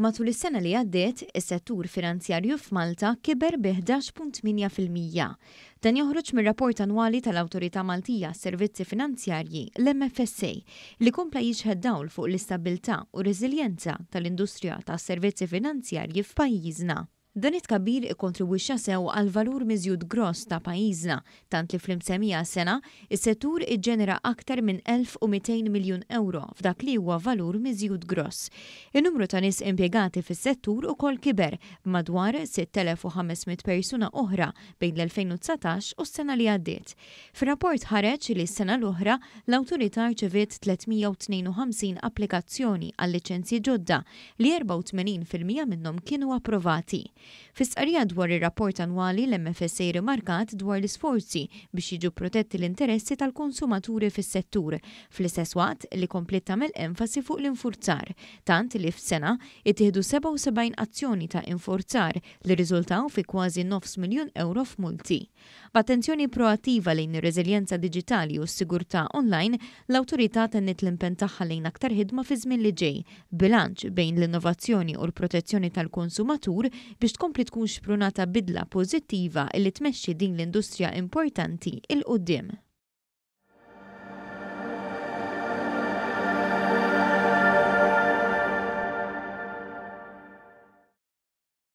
Matul is-sena li għaddiet, is-settur finanzjarju f'Malta kiber bi 11.8%. Dan joħroġ mir-rapport annwali tal-Awtorità Maltija Servizzi Finanzjarji l-MFSA li kompla jiġħed dawl fuq l-istabilità u reżiljenza tal-industrija tas-servizzi finanzjarji f'pajjiżna. Dan it-kabir ikkontribwixxa sew għal valur miżjud gross ta' pajjiżna, tant li fl-imsemmija sena is-settur iġġenera aktar minn 1200 miljun euro f'dak li huwa valur miżjud gross. In-numru ta' nies impjegati fis-settur ukoll kiber madwar 6500 persuna oħra bejn l-2019 u s-sena li għaddiet. F'rapport ħareġ li s-sena l-oħra l-awtorità rċeviet 352 applikazzjoni għal liċenzji ġodda li 84% minnhom kienu approvati. Fis-qarja dwar ir-rapport annwali l-MFSA rimarkat dwar l-isforzi biex jiġu protetti l-interessi tal-konsumaturi fis-settur, fl-istess waqt li komplet tagħmel enfasi fuq l-infurzar, tant li f'sena jittieħdu 77 azzjoni ta' infurzar li riżultaw fi kważi 9 miljun euro f'multi. B'attenzjoni proattiva lejn ir-reżiljenza diġitali u s-sigurtà online, l-awtorità tennit l-impen tagħha lejn aktar ħidma fi żmien li ġej, bilanċ bejn l-innovazzjoni u l-protezzjoni tal-konsumatur biex biex tkompli tkun xprunata bidla pożittiva illi tmexxi din l-industrija importanti il-qudiem.